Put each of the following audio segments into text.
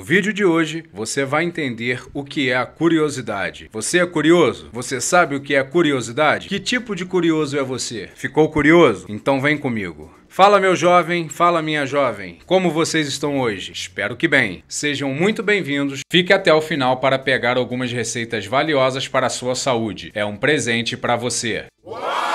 No vídeo de hoje, você vai entender o que é a curiosidade. Você é curioso? Você sabe o que é curiosidade? Que tipo de curioso é você? Ficou curioso? Então vem comigo. Fala, meu jovem, fala, minha jovem. Como vocês estão hoje? Espero que bem. Sejam muito bem-vindos. Fique até o final para pegar algumas receitas valiosas para a sua saúde. É um presente para você. Uau!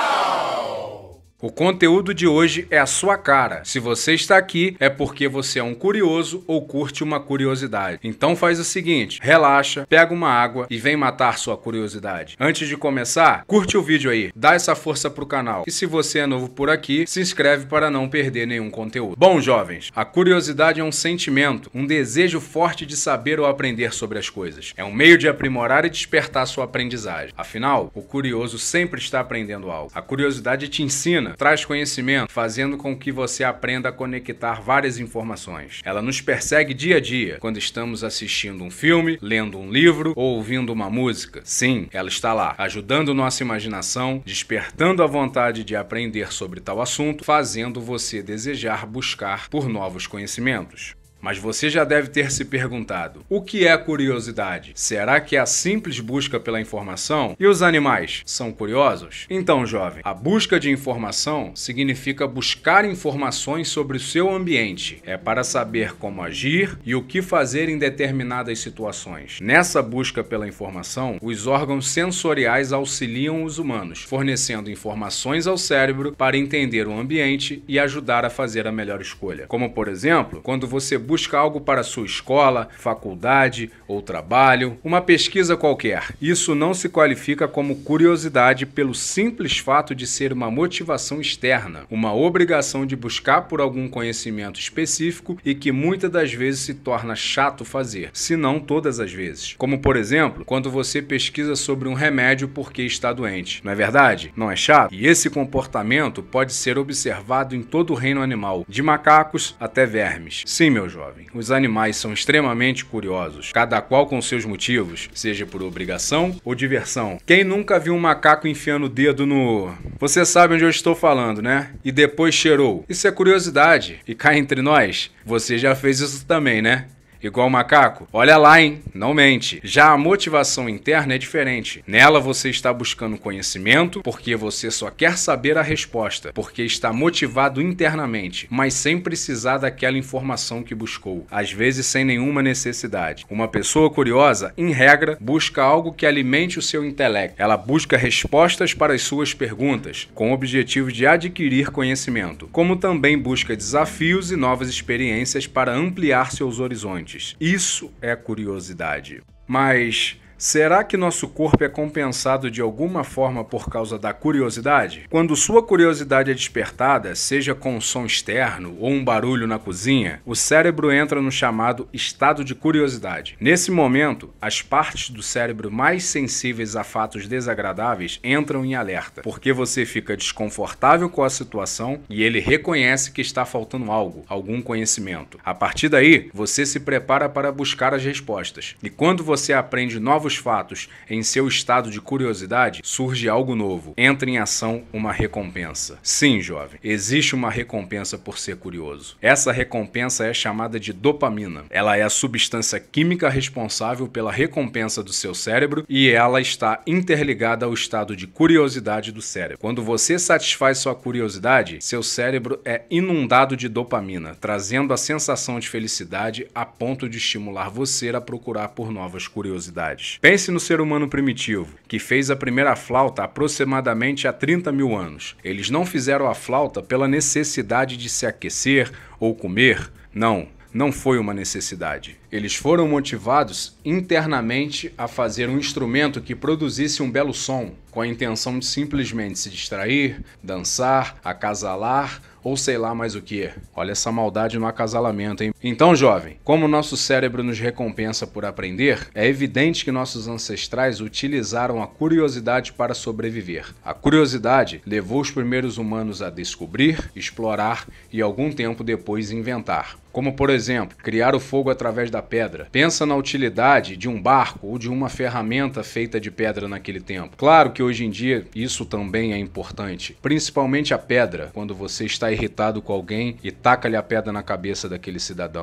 O conteúdo de hoje é a sua cara. Se você está aqui, é porque você é um curioso ou curte uma curiosidade. Então faz o seguinte: relaxa, pega uma água e vem matar sua curiosidade. Antes de começar, curte o vídeo aí, dá essa força pro canal. E se você é novo por aqui, se inscreve para não perder nenhum conteúdo. Bom, jovens, a curiosidade é um sentimento, um desejo forte de saber ou aprender sobre as coisas. É um meio de aprimorar e despertar sua aprendizagem. Afinal, o curioso sempre está aprendendo algo. A curiosidade te ensina traz conhecimento, fazendo com que você aprenda a conectar várias informações. Ela nos persegue dia a dia, quando estamos assistindo um filme, lendo um livro ou ouvindo uma música. Sim, ela está lá, ajudando nossa imaginação, despertando a vontade de aprender sobre tal assunto, fazendo você desejar buscar por novos conhecimentos. Mas você já deve ter se perguntado: o que é curiosidade? Será que é a simples busca pela informação? E os animais são curiosos? Então, jovem, a busca de informação significa buscar informações sobre o seu ambiente. É para saber como agir e o que fazer em determinadas situações. Nessa busca pela informação, os órgãos sensoriais auxiliam os humanos, fornecendo informações ao cérebro para entender o ambiente e ajudar a fazer a melhor escolha. Como, por exemplo, quando você busca busca algo para sua escola, faculdade ou trabalho, uma pesquisa qualquer. Isso não se qualifica como curiosidade pelo simples fato de ser uma motivação externa, uma obrigação de buscar por algum conhecimento específico e que muitas das vezes se torna chato fazer, se não todas as vezes. Como por exemplo, quando você pesquisa sobre um remédio porque está doente. Não é verdade? Não é chato? E esse comportamento pode ser observado em todo o reino animal, de macacos até vermes. Sim, meu jovem jovem. Os animais são extremamente curiosos, cada qual com seus motivos, seja por obrigação ou diversão. Quem nunca viu um macaco enfiando o dedo no. Você sabe onde eu estou falando, né? E depois cheirou. Isso é curiosidade. E cá entre nós, você já fez isso também, né? Igual macaco? Olha lá, hein? Não mente. Já a motivação interna é diferente. Nela você está buscando conhecimento porque você só quer saber a resposta, porque está motivado internamente, mas sem precisar daquela informação que buscou, às vezes sem nenhuma necessidade. Uma pessoa curiosa, em regra, busca algo que alimente o seu intelecto. Ela busca respostas para as suas perguntas, com o objetivo de adquirir conhecimento, como também busca desafios e novas experiências para ampliar seus horizontes. Isso é curiosidade. Mas Será que nosso corpo é compensado de alguma forma por causa da curiosidade? Quando sua curiosidade é despertada, seja com um som externo ou um barulho na cozinha, o cérebro entra no chamado estado de curiosidade. Nesse momento, as partes do cérebro mais sensíveis a fatos desagradáveis entram em alerta, porque você fica desconfortável com a situação e ele reconhece que está faltando algo, algum conhecimento. A partir daí, você se prepara para buscar as respostas. E quando você aprende novos novos fatos em seu estado de curiosidade, surge algo novo. Entra em ação uma recompensa. Sim, jovem, existe uma recompensa por ser curioso. Essa recompensa é chamada de dopamina. Ela é a substância química responsável pela recompensa do seu cérebro e ela está interligada ao estado de curiosidade do cérebro. Quando você satisfaz sua curiosidade, seu cérebro é inundado de dopamina, trazendo a sensação de felicidade a ponto de estimular você a procurar por novas curiosidades. Pense no ser humano primitivo, que fez a primeira flauta aproximadamente há 30 mil anos. Eles não fizeram a flauta pela necessidade de se aquecer ou comer. Não, não foi uma necessidade. Eles foram motivados internamente a fazer um instrumento que produzisse um belo som, com a intenção de simplesmente se distrair, dançar, acasalar ou sei lá mais o que. Olha essa maldade no acasalamento, hein? Então, jovem, como nosso cérebro nos recompensa por aprender, é evidente que nossos ancestrais utilizaram a curiosidade para sobreviver. A curiosidade levou os primeiros humanos a descobrir, explorar e algum tempo depois inventar como por exemplo, criar o fogo através da pedra. Pensa na utilidade de um barco ou de uma ferramenta feita de pedra naquele tempo. Claro que hoje em dia isso também é importante, principalmente a pedra, quando você está irritado com alguém e taca-lhe a pedra na cabeça daquele cidadão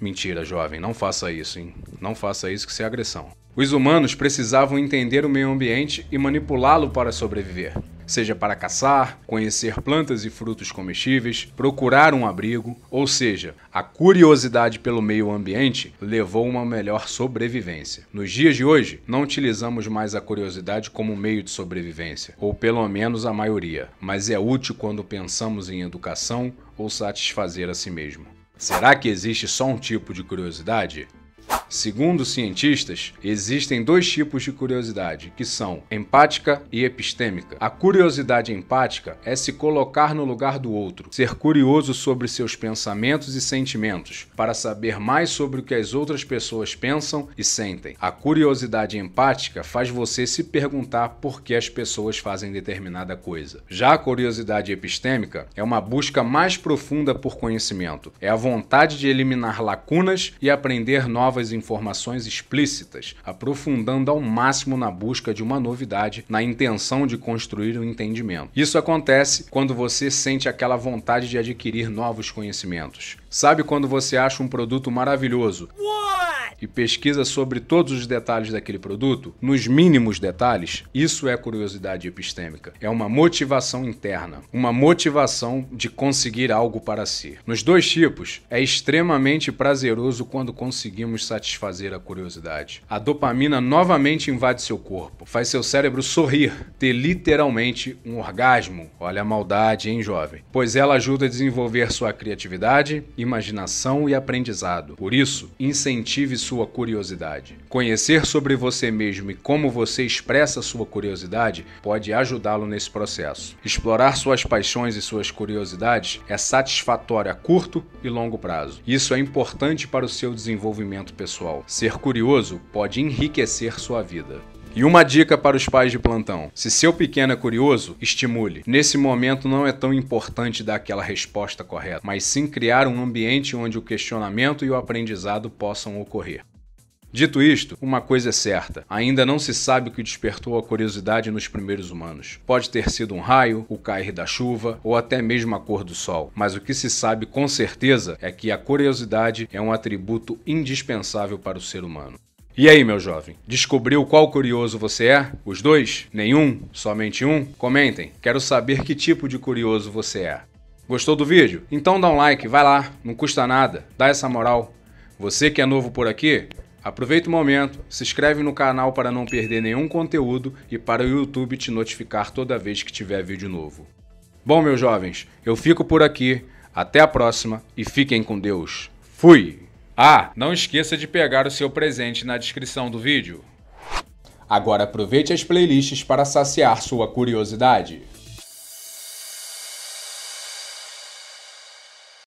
Mentira, jovem, não faça isso, hein? Não faça isso que isso é agressão. Os humanos precisavam entender o meio ambiente e manipulá-lo para sobreviver. Seja para caçar, conhecer plantas e frutos comestíveis, procurar um abrigo, ou seja, a curiosidade pelo meio ambiente levou uma melhor sobrevivência. Nos dias de hoje, não utilizamos mais a curiosidade como meio de sobrevivência, ou pelo menos a maioria, mas é útil quando pensamos em educação ou satisfazer a si mesmo. Será que existe só um tipo de curiosidade? Segundo cientistas, existem dois tipos de curiosidade, que são empática e epistêmica. A curiosidade empática é se colocar no lugar do outro, ser curioso sobre seus pensamentos e sentimentos, para saber mais sobre o que as outras pessoas pensam e sentem. A curiosidade empática faz você se perguntar por que as pessoas fazem determinada coisa. Já a curiosidade epistêmica é uma busca mais profunda por conhecimento, é a vontade de eliminar lacunas e aprender novas informações explícitas, aprofundando ao máximo na busca de uma novidade, na intenção de construir um entendimento. Isso acontece quando você sente aquela vontade de adquirir novos conhecimentos. Sabe quando você acha um produto maravilhoso? What? E pesquisa sobre todos os detalhes daquele produto, nos mínimos detalhes, isso é curiosidade epistêmica. É uma motivação interna, uma motivação de conseguir algo para si. Nos dois tipos, é extremamente prazeroso quando conseguimos satisfazer a curiosidade. A dopamina novamente invade seu corpo, faz seu cérebro sorrir, ter literalmente um orgasmo. Olha a maldade, hein, jovem? Pois ela ajuda a desenvolver sua criatividade e imaginação e aprendizado. Por isso, incentive sua curiosidade. Conhecer sobre você mesmo e como você expressa sua curiosidade pode ajudá-lo nesse processo. Explorar suas paixões e suas curiosidades é satisfatório a curto e longo prazo. Isso é importante para o seu desenvolvimento pessoal. Ser curioso pode enriquecer sua vida. E uma dica para os pais de plantão: se seu pequeno é curioso, estimule. Nesse momento não é tão importante dar aquela resposta correta, mas sim criar um ambiente onde o questionamento e o aprendizado possam ocorrer. Dito isto, uma coisa é certa: ainda não se sabe o que despertou a curiosidade nos primeiros humanos. Pode ter sido um raio, o cair da chuva ou até mesmo a cor do sol, mas o que se sabe com certeza é que a curiosidade é um atributo indispensável para o ser humano. E aí, meu jovem, descobriu qual curioso você é? Os dois? Nenhum? Somente um? Comentem, quero saber que tipo de curioso você é. Gostou do vídeo? Então dá um like, vai lá, não custa nada, dá essa moral. Você que é novo por aqui, aproveita o momento, se inscreve no canal para não perder nenhum conteúdo e para o YouTube te notificar toda vez que tiver vídeo novo. Bom, meus jovens, eu fico por aqui, até a próxima e fiquem com Deus. Fui! Ah, não esqueça de pegar o seu presente na descrição do vídeo. Agora aproveite as playlists para saciar sua curiosidade.